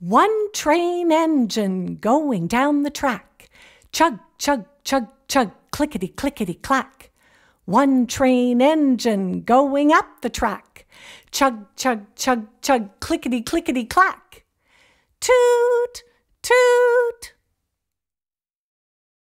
One train engine going down the track. Chug, chug, chug, chug, clickety, clickety, clack. One train engine going up the track. Chug, chug, chug, chug, clickety, clickety, clack. Two